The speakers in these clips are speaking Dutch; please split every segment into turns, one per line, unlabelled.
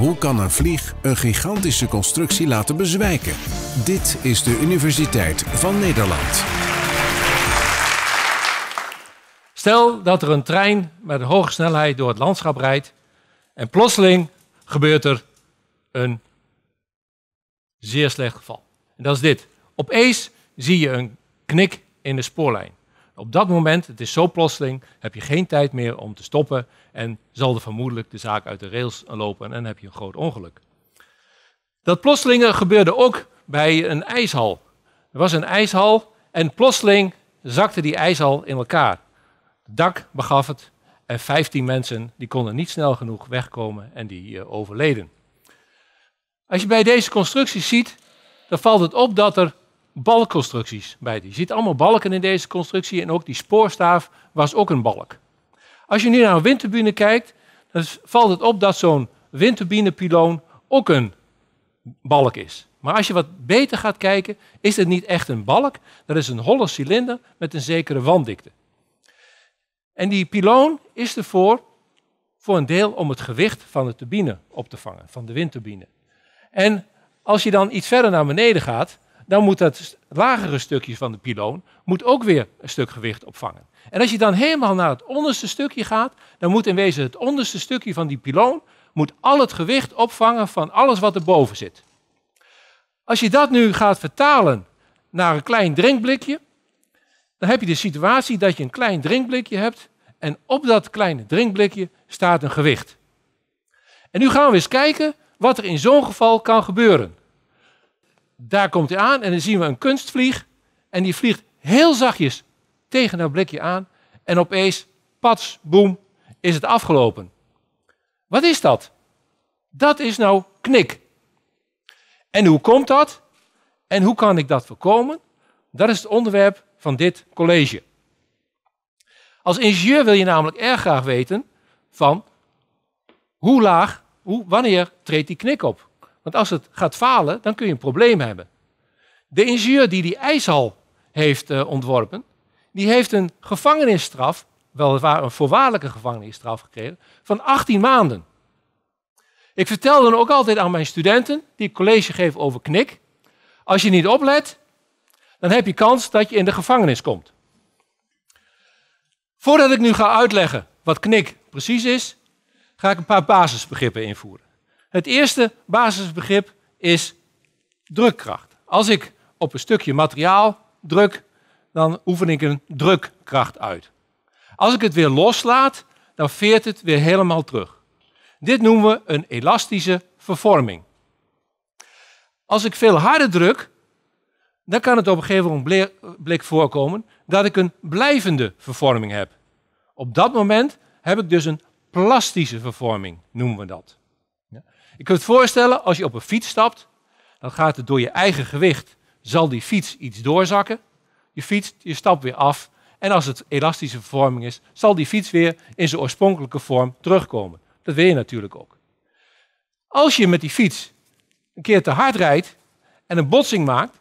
Hoe kan een vlieg een gigantische constructie laten bezwijken? Dit is de Universiteit van Nederland. Stel dat er een trein met hoge snelheid door het landschap rijdt en plotseling gebeurt er een zeer slecht geval. En dat is dit. Opeens zie je een knik in de spoorlijn. Op dat moment, het is zo plotseling, heb je geen tijd meer om te stoppen en zal er vermoedelijk de zaak uit de rails lopen en dan heb je een groot ongeluk. Dat plotselinge gebeurde ook bij een ijshal. Er was een ijshal en plotseling zakte die ijshal in elkaar. Het dak begaf het en 15 mensen die konden niet snel genoeg wegkomen en die eh, overleden. Als je bij deze constructie ziet, dan valt het op dat er balkconstructies bij die. Je ziet allemaal balken in deze constructie en ook die spoorstaaf was ook een balk. Als je nu naar een windturbine kijkt, dan valt het op dat zo'n windturbinepiloon ook een balk is. Maar als je wat beter gaat kijken, is het niet echt een balk, dat is een holle cilinder met een zekere wanddikte. En die piloon is ervoor voor een deel om het gewicht van de turbine op te vangen, van de windturbine. En als je dan iets verder naar beneden gaat, dan moet dat lagere stukje van de piloon moet ook weer een stuk gewicht opvangen. En als je dan helemaal naar het onderste stukje gaat, dan moet in wezen het onderste stukje van die piloon moet al het gewicht opvangen van alles wat erboven zit. Als je dat nu gaat vertalen naar een klein drinkblikje, dan heb je de situatie dat je een klein drinkblikje hebt en op dat kleine drinkblikje staat een gewicht. En nu gaan we eens kijken wat er in zo'n geval kan gebeuren daar komt hij aan en dan zien we een kunstvlieg. En die vliegt heel zachtjes tegen dat blikje aan. En opeens, pats, boem, is het afgelopen. Wat is dat? Dat is nou knik. En hoe komt dat? En hoe kan ik dat voorkomen? Dat is het onderwerp van dit college. Als ingenieur wil je namelijk erg graag weten van hoe laag, hoe, wanneer treedt die knik op? Want als het gaat falen, dan kun je een probleem hebben. De ingenieur die die ijshal heeft eh, ontworpen, die heeft een gevangenisstraf, weliswaar een voorwaardelijke gevangenisstraf gekregen, van 18 maanden. Ik vertel dan ook altijd aan mijn studenten, die ik college geef over knik, als je niet oplet, dan heb je kans dat je in de gevangenis komt. Voordat ik nu ga uitleggen wat knik precies is, ga ik een paar basisbegrippen invoeren. Het eerste basisbegrip is drukkracht. Als ik op een stukje materiaal druk, dan oefen ik een drukkracht uit. Als ik het weer loslaat, dan veert het weer helemaal terug. Dit noemen we een elastische vervorming. Als ik veel harder druk, dan kan het op een gegeven moment voorkomen dat ik een blijvende vervorming heb. Op dat moment heb ik dus een plastische vervorming, noemen we dat. Je kunt het voorstellen, als je op een fiets stapt, dan gaat het door je eigen gewicht, zal die fiets iets doorzakken. Je fietst, je stapt weer af. En als het elastische vervorming is, zal die fiets weer in zijn oorspronkelijke vorm terugkomen. Dat wil je natuurlijk ook. Als je met die fiets een keer te hard rijdt en een botsing maakt,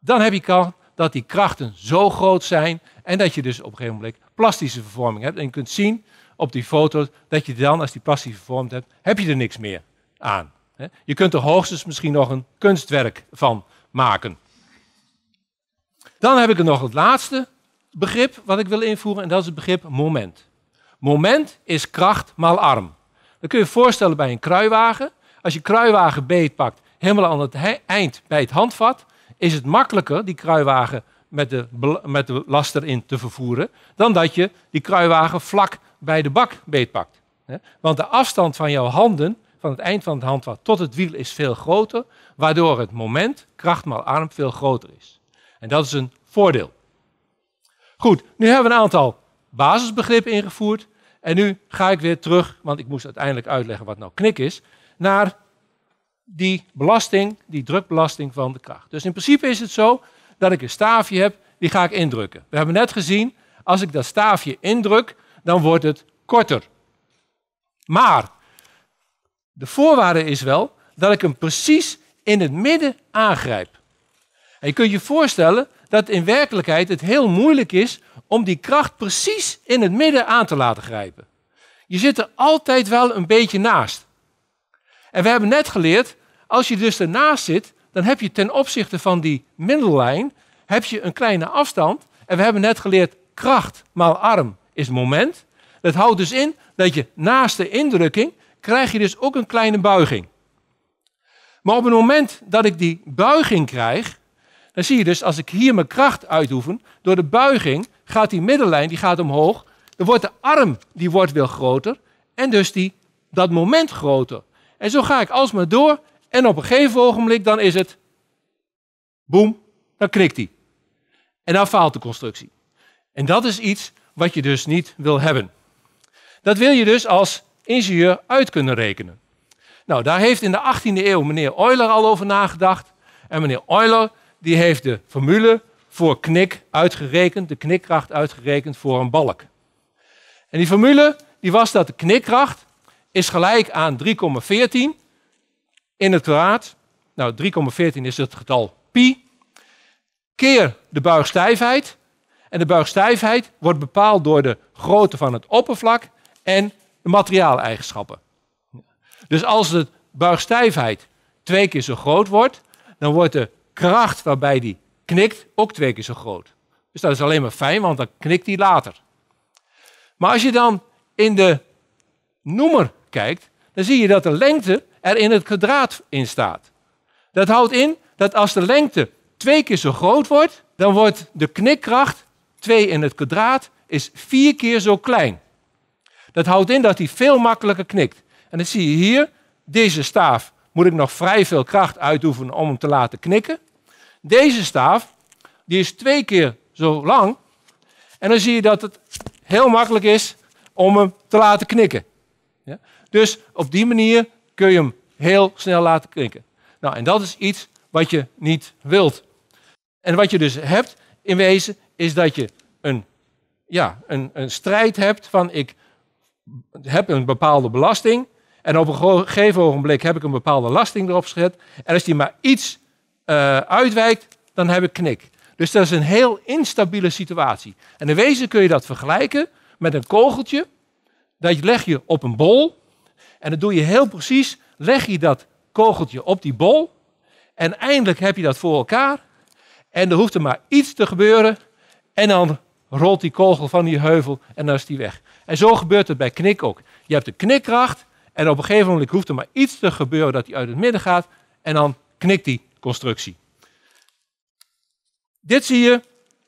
dan heb je kan dat die krachten zo groot zijn en dat je dus op een gegeven moment plastische vervorming hebt. En je kunt zien op die foto dat je dan, als die plastische vervormd hebt, heb je er niks meer aan. Je kunt er hoogstens misschien nog een kunstwerk van maken. Dan heb ik er nog het laatste begrip wat ik wil invoeren en dat is het begrip moment. Moment is kracht maal arm. Dan kun je je voorstellen bij een kruiwagen. Als je kruiwagen beetpakt helemaal aan het eind bij het handvat, is het makkelijker die kruiwagen met de, met de last erin te vervoeren, dan dat je die kruiwagen vlak bij de bak beetpakt. Want de afstand van jouw handen van het eind van het handvat tot het wiel is veel groter, waardoor het moment kracht krachtmaal arm veel groter is. En dat is een voordeel. Goed, nu hebben we een aantal basisbegrippen ingevoerd. En nu ga ik weer terug, want ik moest uiteindelijk uitleggen wat nou knik is, naar die belasting, die drukbelasting van de kracht. Dus in principe is het zo dat ik een staafje heb, die ga ik indrukken. We hebben net gezien, als ik dat staafje indruk, dan wordt het korter. Maar de voorwaarde is wel dat ik hem precies in het midden aangrijp. En je kunt je voorstellen dat in werkelijkheid het heel moeilijk is om die kracht precies in het midden aan te laten grijpen. Je zit er altijd wel een beetje naast. En we hebben net geleerd, als je dus ernaast zit, dan heb je ten opzichte van die middellijn heb je een kleine afstand. En we hebben net geleerd, kracht maal arm is moment. Dat houdt dus in dat je naast de indrukking krijg je dus ook een kleine buiging. Maar op het moment dat ik die buiging krijg, dan zie je dus als ik hier mijn kracht uitoefen, door de buiging gaat die middenlijn die gaat omhoog, dan wordt de arm die wordt wel groter en dus die, dat moment groter. En zo ga ik alsmaar door en op een gegeven ogenblik dan is het boem, dan knikt hij. En dan faalt de constructie. En dat is iets wat je dus niet wil hebben. Dat wil je dus als ingenieur uit kunnen rekenen. Nou, daar heeft in de 18e eeuw meneer Euler al over nagedacht. En meneer Euler die heeft de formule voor knik uitgerekend, de knikkracht uitgerekend voor een balk. En die formule die was dat de knikkracht is gelijk aan 3,14 in het kwadraat. Nou, 3,14 is het getal pi. Keer de buigstijfheid. En de buigstijfheid wordt bepaald door de grootte van het oppervlak en de materiaaleigenschappen. Dus als de buigstijfheid twee keer zo groot wordt, dan wordt de kracht waarbij die knikt ook twee keer zo groot. Dus dat is alleen maar fijn, want dan knikt die later. Maar als je dan in de noemer kijkt, dan zie je dat de lengte er in het kwadraat in staat. Dat houdt in dat als de lengte twee keer zo groot wordt, dan wordt de knikkracht 2 in het kwadraat is vier keer zo klein. Dat houdt in dat hij veel makkelijker knikt. En dan zie je hier, deze staaf moet ik nog vrij veel kracht uitoefenen om hem te laten knikken. Deze staaf, die is twee keer zo lang. En dan zie je dat het heel makkelijk is om hem te laten knikken. Ja? Dus op die manier kun je hem heel snel laten knikken. Nou, en dat is iets wat je niet wilt. En wat je dus hebt in wezen, is dat je een, ja, een, een strijd hebt van ik heb een bepaalde belasting. En op een gegeven ogenblik heb ik een bepaalde lasting erop gezet. En als die maar iets eh, uitwijkt, dan heb ik knik. Dus dat is een heel instabiele situatie. En in wezen kun je dat vergelijken met een kogeltje. Dat leg je op een bol. En dat doe je heel precies. Leg je dat kogeltje op die bol. En eindelijk heb je dat voor elkaar. En er hoeft er maar iets te gebeuren. En dan rolt die kogel van die heuvel en dan is die weg. En zo gebeurt het bij knik ook. Je hebt de knikkracht en op een gegeven moment hoeft er maar iets te gebeuren dat hij uit het midden gaat en dan knikt die constructie. Dit zie je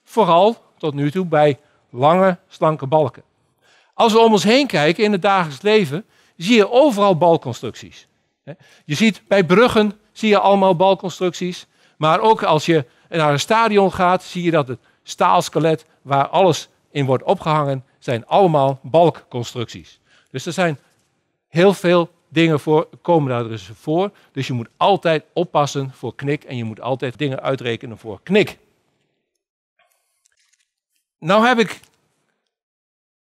vooral tot nu toe bij lange, slanke balken. Als we om ons heen kijken in het dagelijks leven, zie je overal balconstructies. Je ziet bij bruggen zie je allemaal balkconstructies, maar ook als je naar een stadion gaat, zie je dat het staalskelet waar alles in wordt opgehangen, zijn allemaal balkconstructies. Dus er zijn heel veel dingen voor, komen daar dus voor. Dus je moet altijd oppassen voor knik en je moet altijd dingen uitrekenen voor knik. Nou heb ik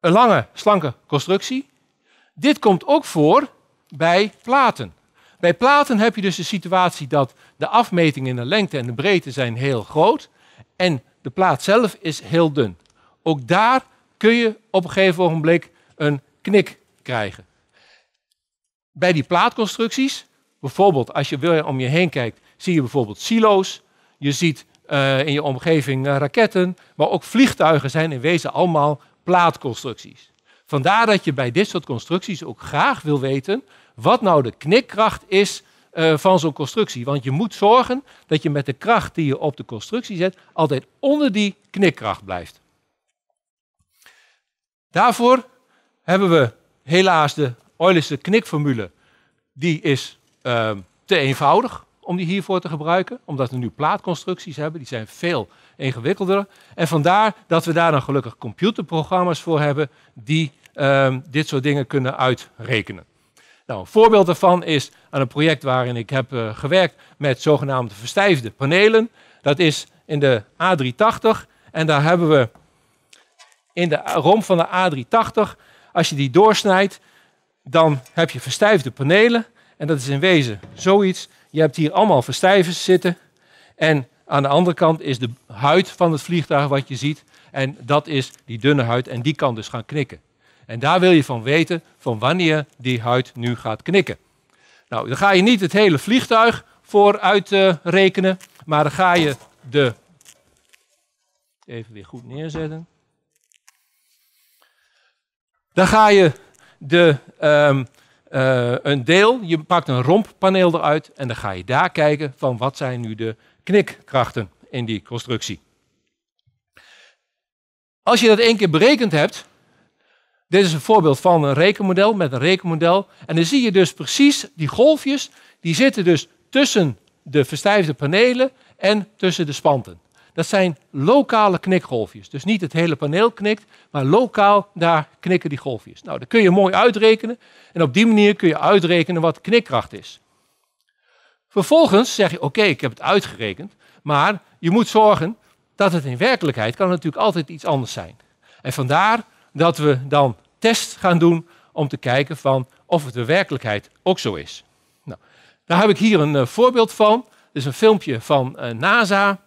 een lange, slanke constructie. Dit komt ook voor bij platen. Bij platen heb je dus de situatie dat de afmetingen in de lengte en de breedte zijn heel groot. En de plaat zelf is heel dun. Ook daar kun je op een gegeven ogenblik een knik krijgen. Bij die plaatconstructies, bijvoorbeeld als je om je heen kijkt, zie je bijvoorbeeld silo's. Je ziet eh, in je omgeving eh, raketten, maar ook vliegtuigen zijn in wezen allemaal plaatconstructies. Vandaar dat je bij dit soort constructies ook graag wil weten wat nou de knikkracht is eh, van zo'n constructie. Want je moet zorgen dat je met de kracht die je op de constructie zet, altijd onder die knikkracht blijft. Daarvoor hebben we helaas de Eulerse knikformule. Die is ehm, te eenvoudig om die hiervoor te gebruiken, omdat we nu plaatconstructies hebben, die zijn veel ingewikkelder. En vandaar dat we daar dan gelukkig computerprogramma's voor hebben die ehm, dit soort dingen kunnen uitrekenen. Nou, een voorbeeld daarvan is aan een project waarin ik heb eh, gewerkt met zogenaamde verstijfde panelen. Dat is in de A380 en daar hebben we in de romp van de A380, als je die doorsnijdt, dan heb je verstijfde panelen. En dat is in wezen zoiets. Je hebt hier allemaal verstijvers zitten. En aan de andere kant is de huid van het vliegtuig wat je ziet. En dat is die dunne huid en die kan dus gaan knikken. En daar wil je van weten van wanneer die huid nu gaat knikken. Nou, dan ga je niet het hele vliegtuig voor uitrekenen, eh, maar dan ga je de. Even weer goed neerzetten. Dan ga je de, ehm, eh, een deel, je pakt een romppaneel eruit en dan ga je daar kijken van wat zijn nu de knikkrachten in die constructie. Als je dat één keer berekend hebt, dit is een voorbeeld van een rekenmodel met een rekenmodel. En dan zie je dus precies die golfjes, die zitten dus tussen de verstijfde panelen en tussen de spanten. Dat zijn lokale knikgolfjes. Dus niet het hele paneel knikt, maar lokaal daar knikken die golfjes. Nou, dat kun je mooi uitrekenen. En op die manier kun je uitrekenen wat knikkracht is. Vervolgens zeg je, oké, ik heb het uitgerekend. Maar je moet zorgen dat het in werkelijkheid kan natuurlijk altijd iets anders zijn. En vandaar dat we dan tests gaan doen om te kijken van of het de werkelijkheid ook zo is. Nou, daar heb ik hier een eh, voorbeeld van. Dit is een filmpje van eh, NASA.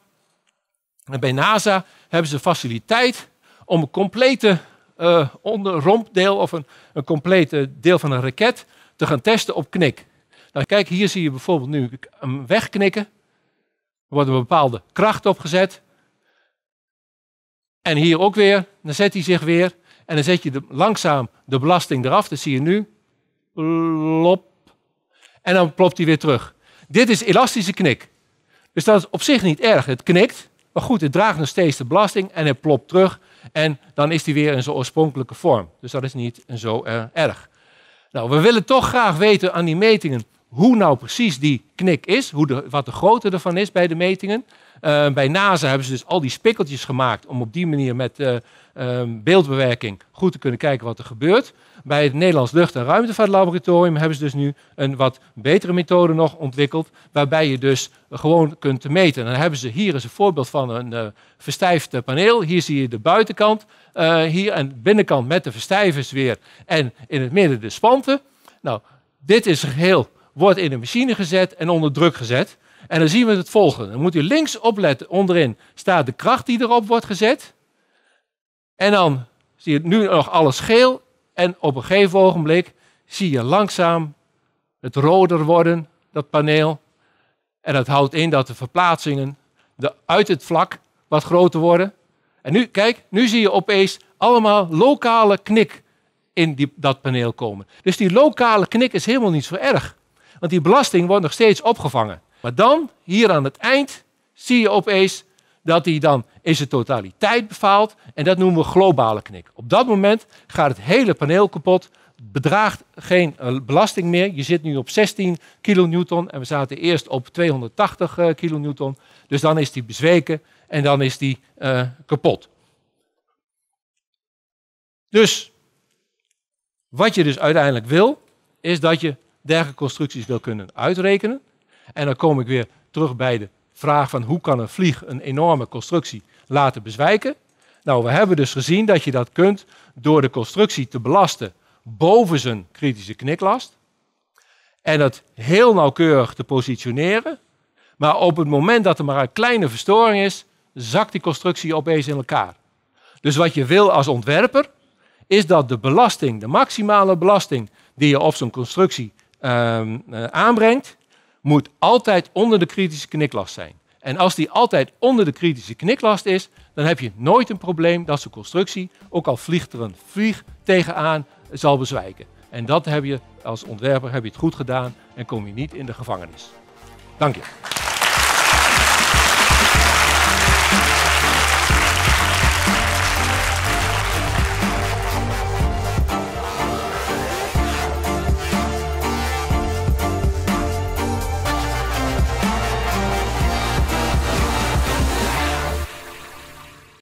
En bij NASA hebben ze een faciliteit om een complete uh, onderrompdeel of een, een complete deel van een raket te gaan testen op knik. Nou, kijk, hier zie je bijvoorbeeld nu hem wegknikken. Er wordt een bepaalde kracht opgezet. En hier ook weer, dan zet hij zich weer. En dan zet je langzaam de belasting eraf. Dat zie je nu. Plop. En dan plopt hij weer terug. Dit is elastische knik. Dus dat is op zich niet erg. Het knikt. Maar goed, het draagt nog steeds de belasting en het plopt terug. En dan is die weer in zijn oorspronkelijke vorm. Dus dat is niet zo erg. Nou, we willen toch graag weten aan die metingen hoe nou precies die knik is, hoe wat de grootte ervan is bij de metingen. Eh, bij NASA hebben ze dus al die spikkeltjes gemaakt om op die manier met, eh, Ehm, beeldbewerking goed te kunnen kijken wat er gebeurt. Bij het Nederlands Lucht- en Ruimtevaartlaboratorium hebben ze dus nu een wat betere methode nog ontwikkeld, waarbij je dus gewoon kunt meten. dan hebben ze hier is een voorbeeld van een uh, verstijfd eh, paneel. Hier zie je de buitenkant, eh, hier en binnenkant met de verstijvers weer en in het midden de spanten. Nou, dit is geheel, wordt in een machine gezet en onder druk gezet. En dan zien we het volgende. Dan moet u links opletten. Onderin staat de kracht die erop wordt gezet. En dan zie je nu nog alles geel. En op een gegeven ogenblik zie je langzaam het roder worden, dat paneel. En dat houdt in dat de verplaatsingen de, uit het vlak wat groter worden. En nu, kijk, nu zie je opeens allemaal lokale knik in die, dat paneel komen. Dus die lokale knik is helemaal niet zo erg. Want die belasting wordt nog steeds opgevangen. Maar dan, hier aan het eind, zie je opeens dat hij dan is de totaliteit faalt. En dat noemen we globale knik. Op dat moment gaat het hele paneel kapot, bedraagt geen eh, belasting meer. Je zit nu op 16 kilonewton en we zaten eerst op 280 kN. Eh, kilonewton. Dus dan is die bezweken en dan is die eh, kapot. Dus wat je dus uiteindelijk wil, is dat je dergelijke constructies wil kunnen uitrekenen. En dan kom ik weer terug bij de vraag van hoe kan een vlieg een enorme constructie laten bezwijken? Nou, we hebben dus gezien dat je dat kunt door de constructie te belasten boven zijn kritische kniklast. En het heel nauwkeurig te positioneren. Maar op het moment dat er maar een kleine verstoring is, zakt die constructie opeens in elkaar. Dus wat je wil als ontwerper, is dat de belasting, de maximale belasting die je op zo'n constructie ehm, eh, aanbrengt, moet altijd onder de kritische kniklast zijn. En als die altijd onder de kritische kniklast is, dan heb je nooit een probleem dat zo'n constructie, ook al vliegt er een vlieg tegenaan, zal bezwijken. En dat heb je als ontwerper heb je het goed gedaan en kom je niet in de gevangenis. Dank je.